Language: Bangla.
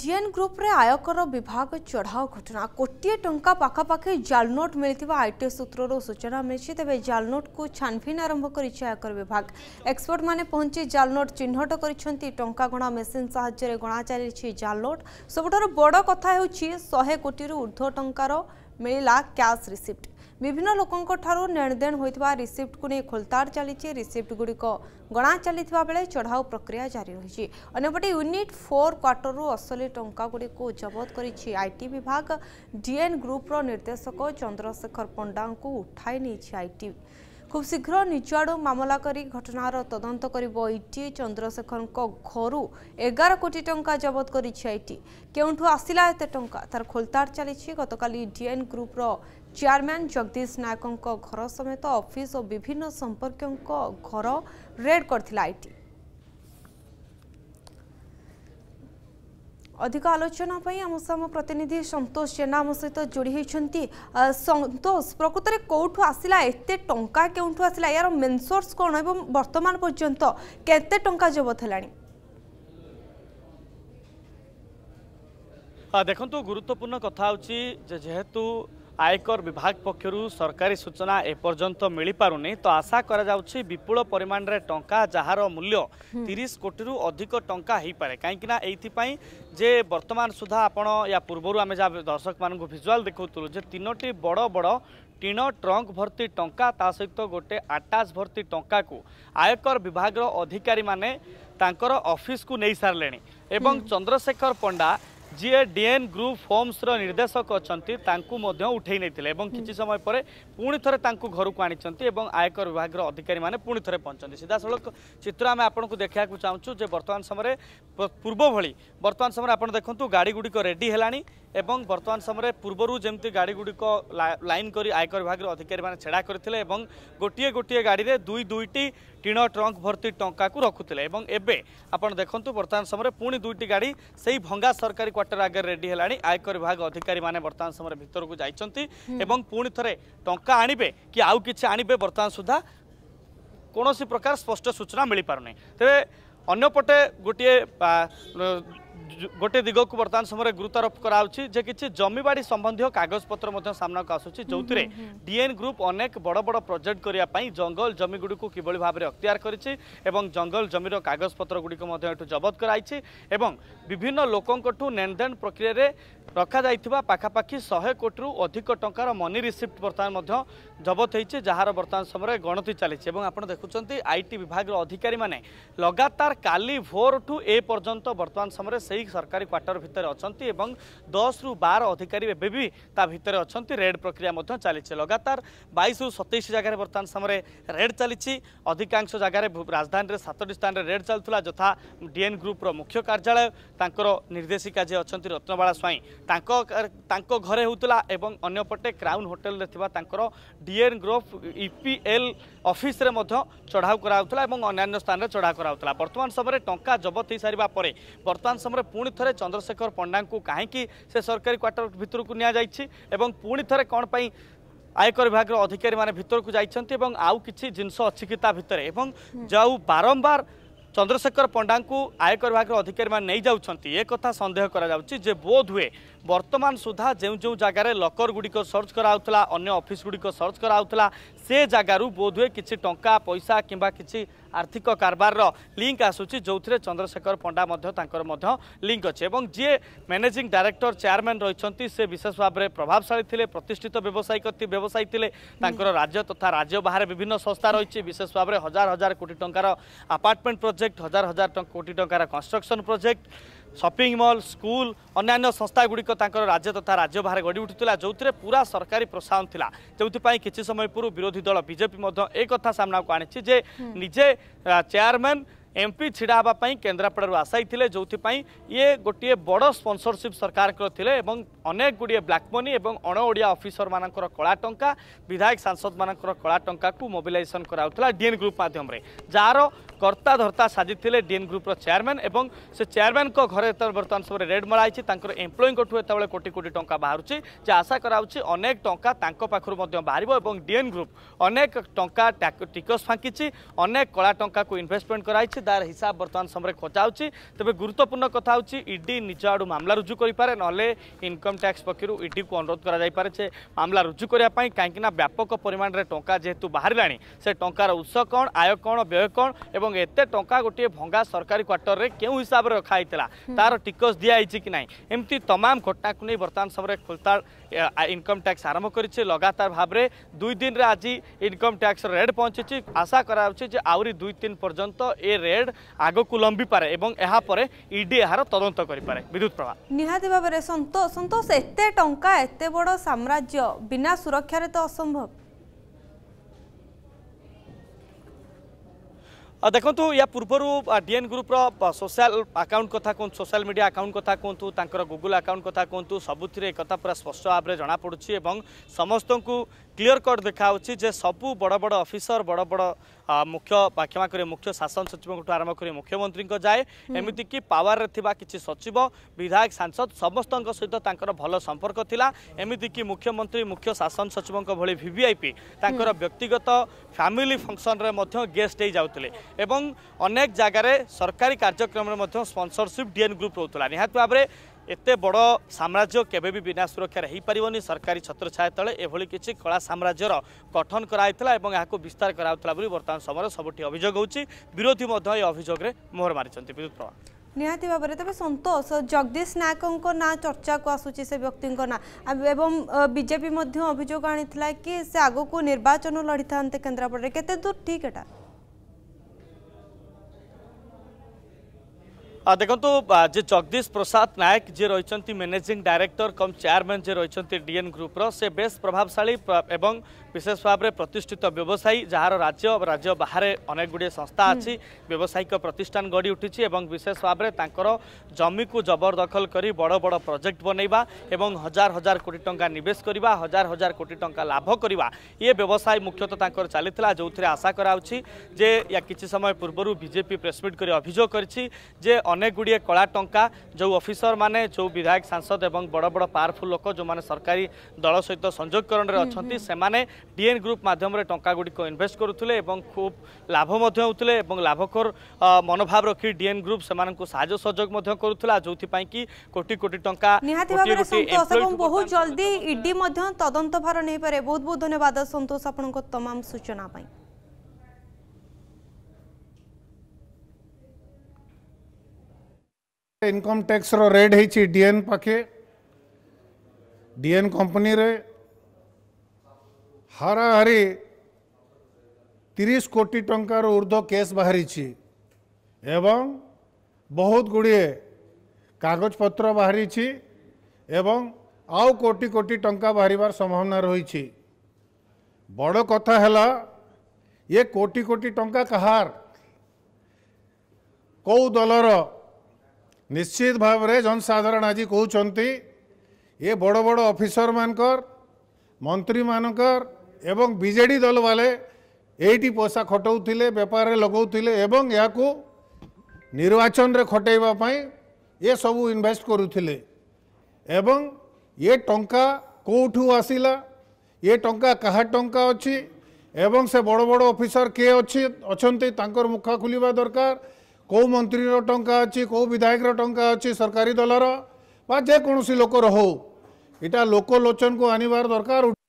ডিএন গ্রুপে আয়কর বিভাগ চড়াও ঘটনা কোটিয়ে টঙ্কা পাখাপাখি জালনোট মিলিথিবা আইটি সূত্রর সূচনা মিলিছি তবে জালনোটকু ছানভিন আরম্ভ করেছে আয়কর বিভাগ এক্সপর্ট মানে পৌঁছি জালনোট চিহ্নট করেছেন টঙ্কা গণা মেসিন সাহায্যে গণা চালিছে জালনোট সবুঠার বড় কথা হচ্ছে শহে কোটি ঊর্ধ্ব টঙ্কার মিলা ক্যাশ রিসিপ্ট বিভিন্ন ଲୋକଙ୍କଠାରୁ ନେଣଦେଣ ହୋଇଥିବା ରିସିପ୍ଟକୁ ନେଇ ଖୋଲତାଡ଼ ଚାଲିଛି ରିସିପ୍ଟଗୁଡ଼ିକ ଗଣା ଚାଲିଥିବା ବେଳେ ଚଢ଼ାଉ ପ୍ରକ୍ରିୟା ଜାରି ରହିଛି ଅନ୍ୟପଟେ ୟୁନିଟ୍ ଫୋର୍ କ୍ୱାର୍ଟରରୁ ଅସଲି ଟଙ୍କାଗୁଡ଼ିକୁ ଜବତ କରିଛି ଆଇଟି ବିଭାଗ ଡିଏନ୍ ଗ୍ରୁପ୍ର ନିର୍ଦ୍ଦେଶକ ଚନ୍ଦ୍ରଶେଖର ପଣ୍ଡାଙ୍କୁ ଉଠାଇ ନେଇଛି ଆଇଟି খুব শীঘ্র নিজ আড়ু মামলা করে ঘটনার তদন্ত করব আইটি চন্দ্রশেখর ঘরু এগার কোটি টঙ্কা জবত করেছে আইটি কেউঠু আসিলা এত টঙ্কা তার খোলতাড় চালছে গতকাল ডিএন গ্রুপর চেয়ারম্যান জগদীশ নায়কঙ্ক ঘর সমেত অফিস ও বিভিন্ন সম্পর্কীয়ঙ্ক ঘর রেড করেছিলা আইটি অধিক আলোচনা আম আম প্রতিনিধি সন্তোষ জেনা আম সহ যোড়ি হয়েছেন সন্তোষ প্রকৃতরে কোঠু আসিলা এতে টঙ্কা কেউঠু আসিলা ইয়ার মেন সোর্স কোণ এবং বর্তমান পর্যন্ত কেতে টঙ্কা জবত হলানি দেখন্তু গুরুত্বপূর্ণ কথা হচ্ছে যেহেতু ଆୟକର ବିଭାଗ ପକ୍ଷରୁ ସରକାରୀ ସୂଚନା ଏପର୍ଯ୍ୟନ୍ତ ମିଳିପାରୁନି ତ ଆଶା କରାଯାଉଛି ବିପୁଳ ପରିମାଣରେ ଟଙ୍କା ଯାହାର ମୂଲ୍ୟ ତିରିଶ କୋଟିରୁ ଅଧିକ ଟଙ୍କା ହେଇପାରେ କାହିଁକିନା ଏଇଥିପାଇଁ ଯେ ବର୍ତ୍ତମାନ ସୁଦ୍ଧା ଆପଣ ୟା ପୂର୍ବରୁ ଆମେ ଯାହା ଦର୍ଶକମାନଙ୍କୁ ଭିଜୁଆଲ୍ ଦେଖାଉଥିଲୁ ଯେ ତିନୋଟି ବଡ଼ ବଡ଼ ଟିଣ ଟ୍ରଙ୍କ ଭର୍ତ୍ତି ଟଙ୍କା ତା ସହିତ ଗୋଟେ ଆଟାଚ୍ ଭର୍ତ୍ତି ଟଙ୍କାକୁ ଆୟକର ବିଭାଗର ଅଧିକାରୀମାନେ ତାଙ୍କର ଅଫିସକୁ ନେଇ ସାରିଲେଣି ଏବଂ ଚନ୍ଦ୍ରଶେଖର ପଣ୍ଡା जिए डिएन ग्रुप फोर्मस रो निर्देशक अनि त मध्य उठै नै कि समय पूर्ता घरको आनिन्छ आयकर विभाग र अधिकारी पूर्व पहुँच सिधासँग चित्त आम आउँदा देखाएको चाहन्छु बर्तमान समय पूर्व भोल बर्तडीगुडि रेडीलाई ए बर्तन समय पूर्वहरू जम्ति गाडी गुडिक लन आयकर विभाग अधिक छेडा गरि गोट गोटे गाडीले दुई दुईटी टिण ट्रङ्क भर्ति टा रकुले एउटा देख्नु बर्तन समय पि दुई गाडी सही भंगा सरकारी क्वाटर आगे रेडीलाई आयकर विभाग अधिकारी अधिक बर्तन समय भित्र ए पिथे टा आणि कि आउ आउँछ आण बेतान सुधा कि प्रकार स्पष्ट सूचना मिले पार त अन्यपटे गोटे গোটে দিগকু বর্তমান সময় গুরুত্বারোপ করা হচ্ছে যে কিছু জমিবাড়ি সম্বন্ধীয় কাগজপত্র সামনাকে আসুচি যে ডিএন গ্রুপ অনেক বড় বড় প্রোজেক্ট করা জঙ্গল জমিগুড়ি কিভাবে ভাবে অক্তিয়ার করেছে এবং জঙ্গল জমির কাগজপত্রগুড়ি এটু জবত করাইছে এবং বিভিন্ন লোকঙ্ঠু নেনদেন প্রক্রিয়ায় রখাযাই পাখাপাখি শহে কোটি অধিক টঙ্কার মনি রিসিপ্ট বর্তমান জবত হয়েছে যার বর্তমান সময় গণতি চালছে এবং আপনার দেখুম আইটি বিভাগের অধিকারী মানে লগাতার কালি ভোরঠু এ পর্যন্ত বর্তমান সময় সেই ଦୁଇ ସରକାରୀ କ୍ୱାର୍ଟର ଭିତରେ ଅଛନ୍ତି ଏବଂ ଦଶରୁ ବାର ଅଧିକାରୀ ଏବେ ବି ତା ଭିତରେ ଅଛନ୍ତି ରେଡ୍ ପ୍ରକ୍ରିୟା ମଧ୍ୟ ଚାଲିଛି ଲଗାତାର ବାଇଶରୁ ସତେଇଶ ଜାଗାରେ ବର୍ତ୍ତମାନ ସମୟରେ ରେଡ୍ ଚାଲିଛି ଅଧିକାଂଶ ଜାଗାରେ ରାଜଧାନୀରେ ସାତଟି ସ୍ଥାନରେ ରେଡ୍ ଚାଲୁଥିଲା ଯଥା ଡିଏନ୍ ଗ୍ରୁପ୍ର ମୁଖ୍ୟ କାର୍ଯ୍ୟାଳୟ ତାଙ୍କର ନିର୍ଦ୍ଦେଶିକା ଯିଏ ଅଛନ୍ତି ରତ୍ନବାଳା ସ୍ୱାଇଁ ତାଙ୍କ ତାଙ୍କ ଘରେ ହେଉଥିଲା ଏବଂ ଅନ୍ୟପଟେ କ୍ରାଉନ୍ ହୋଟେଲରେ ଥିବା ତାଙ୍କର ডিএন গ্রুপ ইপিএল অফিসে মধ্য চড়াও করা এবং অন্যান্য স্থানে চড়াও করা বর্তমান সময় টঙ্কা জবত হয়ে সারা পরে বর্তমান সময় পুঁ থে চন্দ্রশেখর পণ্ডা কী সে সরকারি কোয়ার্টার ভিতরক নিয়ে যাই এবং পুঁ থে কোণ পাই আয়কর বিভাগের অধিকারী মানে ভিতরক যাই এবং আউ কিছু জিনিস অছি তা ভিতরে এবং যাও বারম্বার চন্দ্রশেখর পণ্ডা আয়কর বিভাগের অধিকারী মানে নিয়ে যাচ্ছেন এ কথা সন্দেহ করা যাচ্ছে যে বোধ হুয়ে বর্তমান সুদ্ধা যে যে জায়গায় লকর গুড়ি সর্চ করা অন্য অফিস গুড়ি সর্চ করা সে জায়গার বোধহুয়ে কিছু টঙ্কা পয়সা কিংবা কিছু আর্থিক কারবারর লিঙ্ক আসুচি যে চন্দ্রশেখর পণ্ডা তাঁর লিঙ্ক অছে এবং যে ম্যানেজিং ডাইরেক্টর চেয়ারম্যান রয়েছেন সে বিশেষ ভাবে প্রভাবশালী লে প্রতিষ্ঠিত ব্যবসায়িক ব্যবসায়ী লে তাঁর রাজ্য তথা রাজ্য বাহারে বিভিন্ন সংস্থা রয়েছে বিশেষ ভাবে হাজার হাজার কোটি টঙ্কার আপার্টমেন্ট প্রোজেক্ট হাজার হাজার কোটি টঙ্কার construction project shopping mall school ଅନ୍ୟାନ୍ୟ ସଂସ୍ଥାଗୁଡ଼ିକ ତାଙ୍କର ରାଜ୍ୟ ତଥା ରାଜ୍ୟ ବାହାରେ ଗଢ଼ି ଉଠୁଥିଲା ଯେଉଁଥିରେ ପୁରା ସରକାରୀ ପ୍ରୋତ୍ସାହନ ଥିଲା ଯେଉଁଥିପାଇଁ କିଛି ସମୟ ପୂର୍ବରୁ ବିରୋଧୀ ଦଳ ବିଜେପି ମଧ୍ୟ ଏ କଥା ସାମ୍ନାକୁ ଆଣିଛି ଯେ ନିଜେ ଚେୟାରମ୍ୟାନ୍ এমপি ছিড়া হওয়া কেন্দ্রাপড়ার আসাই লে যে ইয়ে গোটিয়ে বড় স্পন্সরশিপ সরকারকর লে এবং অনেক গুড়িয়ে ব্ল্যাক মনি এবং অণ ওড়িয়া অফিসর মানকর কলা টঙ্কা বিধায়ক সাংসদ মানকর কলা টঙ্কা মোবিলাইজেসন করা ডিএন গ্রুপ মাধ্যমে যার কর্তা ধর্তা সাজিলে ডিএন গ্রুপর চেয়ারম্যান এবং সে চেয়ারম্যান ঘরে যেত বর্তমান সব রেড মরা হয়েছে তাঁর এমপ্লয়ীঠু এতবে কোটি কোটি টঙ্কা বাহুছি যা আশা করা হচ্ছে অনেক টঙ্কা তাঁর পাখু বাহার এবং ডিএন গ্রুপ অনেক টঙ্কা টিকস ফাঁকিছি অনেক কলা টঙ্কা ইনভেস্টমেন্ট করা হয়েছে তার হিসাব বর্তমান সময় খোঁজা হচ্ছে তবে গুরুত্বপূর্ণ কথা হচ্ছে ইডি নিজ আড়ু মামলা রুজু করে নহলে ইনকম ট্যাক্স পক্ষ ইডি কু অনুরোধ করা যাইপারে যে মামলা রুজু করা কাইকি না ব্যাপক পরিমাণের টঙ্কা যেহেতু বাহারা সে টঙ্কার উৎস কণ আয় কণ ব্যয় কণ এবং এবং এতে টঙ্কা গোটিয়ে ভঙ্গা সরকারি কোয়ার্টরের কেউ হিসাবে রখা হয়েছিল তার ଟିକସ ଦିଆହେଇଛି କି ନାହିଁ ଏମିତି ତମାମ ଘଟଣାକୁ ନେଇ ବର୍ତ୍ତମାନ ସମୟରେ ଖୋଲତାଳ ଇନକମ୍ ଟ୍ୟାକ୍ସ ଆରମ୍ଭ କରିଛି ଲଗାତାର ଭାବରେ ଦୁଇ ଦିନରେ ଆଜି ଇନକମ୍ ଟ୍ୟାକ୍ସର ରେଟ୍ ପହଞ୍ଚିଛି ଆଶା କରାଯାଉଛି ଯେ ଆହୁରି ଦୁଇ ତିନି ପର୍ଯ୍ୟନ୍ତ ଏ ରେଟ୍ ଆଗକୁ ଲମ୍ବିପାରେ ଏବଂ ଏହାପରେ ଇଡି ଏହାର ତଦନ୍ତ କରିପାରେ ବିଦ୍ୟୁତ ପ୍ରଭା ନିହାତି ଭାବରେ ସନ୍ତୋଷ ସନ୍ତୋଷ ଏତେ ଟଙ୍କା ଏତେ ବଡ଼ ସାମ୍ରାଜ୍ୟ ବିନା ସୁରକ୍ଷାରେ ତ ଅସମ୍ଭବ अँ देख्नु यहाँ पूर्वहरू डिएन ग्रुप र सोसिया आकाउन्ट कथा सोशल मिडिया आकाउन्ट कथा कुहु तर गुगुल आकाउन्ट कथा कुहु सबैतिर एउटा स्पष्ट भावना जना पडुँ समस्तु कट देखाहे सबै बड बड अफिसर बड बड ମୁଖ୍ୟ ପାଖ୍ୟମା କରି ମୁଖ୍ୟ ଶାସନ ସଚିବଙ୍କଠୁ ଆରମ୍ଭ କରି ମୁଖ୍ୟମନ୍ତ୍ରୀଙ୍କ ଯାଏ ଏମିତିକି ପାୱାରରେ ଥିବା କିଛି ସଚିବ ବିଧାୟକ ସାଂସଦ ସମସ୍ତଙ୍କ ସହିତ ତାଙ୍କର ଭଲ ସମ୍ପର୍କ ଥିଲା ଏମିତିକି ମୁଖ୍ୟମନ୍ତ୍ରୀ ମୁଖ୍ୟ ଶାସନ ସଚିବଙ୍କ ଭଳି ଭିଭିଆଇପି ତାଙ୍କର ବ୍ୟକ୍ତିଗତ ଫ୍ୟାମିଲି ଫଙ୍କସନ୍ରେ ମଧ୍ୟ ଗେଷ୍ଟ ହେଇ ଯାଉଥିଲେ ଏବଂ ଅନେକ ଜାଗାରେ ସରକାରୀ କାର୍ଯ୍ୟକ୍ରମରେ ମଧ୍ୟ ସ୍ପନ୍ସରସିପ୍ ଡିଏନ୍ ଗ୍ରୁପ୍ ରହୁଥିଲା ନିହାତି ଭାବରେ এতে বড় সাম্রাজ্য কেবে বি বিনা সুরক্ষার হয়েপারনি সরকারি ছত্রছায়া তলে এভাবে কিছু কলা সাম্রাজ্যর গঠন করা হয়েছিল এবং এখন বিস্তার করা হয়েছিল বলে বর্তমান সময়ের সবুঠি অভিযোগ হচ্ছে বিরোধী মধ্যে এই অভিযোগের মোহর মারিছেন বিদ্যুৎ প্রভা নিহতি ভাবে তবে সন্তোষ জগদীশ নায়কঙ্ক না চর্চাকু আসুচি সে ব্যক্তিঙ্ক না এবং বিজেপি মধ্যে অভিযোগ আনিলা কি সে আগকু নির্বাচন লড়ি থাকে কেন্দ্রাপড়ে কেতে দূর ঠিক এটা ଦେଖନ୍ତୁ ଯେ ଜଗଦୀଶ ପ୍ରସାଦ ନାୟକ ଯିଏ ରହିଛନ୍ତି ମ୍ୟାନେଜିଂ ଡାଇରେକ୍ଟର କମ୍ ଚେୟାରମ୍ୟାନ୍ ଯିଏ ରହିଛନ୍ତି ଡିଏନ୍ ଗ୍ରୁପ୍ର ସେ ବେଶ୍ ପ୍ରଭାବଶାଳୀ ଏବଂ বিশেষ ভাবে প্রতিষ্ঠিত ব্যবসায়ী যার রাজ্য রাজ্য বাহারে অনেক গুড়িয়ে সংস্থা আছে ব্যবসায়িক প্রতিষ্ঠান গড়ি উঠিছে এবং বিশেষ ভাবে তাঁর জমিকু জবরদখল করে বড় বড় প্রজেক্ট বনাইবা এবং হাজার হাজার কোটি টাকা নিবেশ করা হাজার হাজার কোটি টাকা লাভ করা ইয়ে ব্যবসায় মুখ্যত তাঁর চালি যে আশা করা হচ্ছে যে কিছু সময় পূর্বর বিজেপি প্রেসমিট করে অভিযোগ করেছি যে অনেক গুড়িয়ে কলা টঙ্কা যে অফিসর মানে যে বিধায়ক সাংসদ এবং বড় বড় পাওয়ারফুল লোক যে সরকারি দল সহ সংযোগকরণের অনেক সেমানে ডিএন গ্রুপ মাধ্যমে টঙ্কা গুড়ি ইনভেস্ট করুলে এবং খুব লাভ হওলে এবং লাভকর মনোভাব রক্ষি ডিএন গ্রুপ সে সাহায্য সহযোগ করুলা যেপাই কি কোটি কোটি টঙ্কা বহু জলদি ইডি তদন্ত ভার নিয়ে পারে বহুত বহুত ধন্যবাদ সন্তোষ আপনার তমাম সূচনা পাই ইনকম ট্যাক্সর রেড হয়েছি ডিএন পাখে ডিএন কোম্পানি ହାରାହାରି ତିରିଶ କୋଟି ଟଙ୍କାର ଉର୍ଦ୍ଧ୍ୱ କେସ୍ ବାହାରିଛି ଏବଂ ବହୁତ ଗୁଡ଼ିଏ କାଗଜପତ୍ର ବାହାରିଛି ଏବଂ ଆଉ କୋଟି କୋଟି ଟଙ୍କା ବାହାରିବାର ସମ୍ଭାବନା ରହିଛି ବଡ଼ କଥା ହେଲା ଏ କୋଟି କୋଟି ଟଙ୍କା କାହାର କେଉଁ ଦଳର ନିଶ୍ଚିତ ଭାବରେ ଜନସାଧାରଣ ଆଜି କହୁଛନ୍ତି ଏ ବଡ଼ ବଡ଼ ଅଫିସରମାନଙ୍କର ମନ୍ତ୍ରୀମାନଙ୍କର এবং বিজেডি দলвале 80 পয়সা খটউtile ব্যাপারে লাগউtile এবং ইয়াকু নির্বাচন রে খটেইবা পই এ সব ইনভেস্ট করউtile এবং এ টঙ্কা কোটু আসিলা এ টঙ্কা কহা টঙ্কা অচি এবং সে বড় বড় অফিসার কে অচি অছন্তি তাকর মুখা খুলিবা দরকার কো মন্ত্রীর টঙ্কা অচি কো বিধায়কর টঙ্কা অচি সরকারি দলর বা জে কোনসি লোক রহো এটা লোকলোচন কো আনিবার দরকার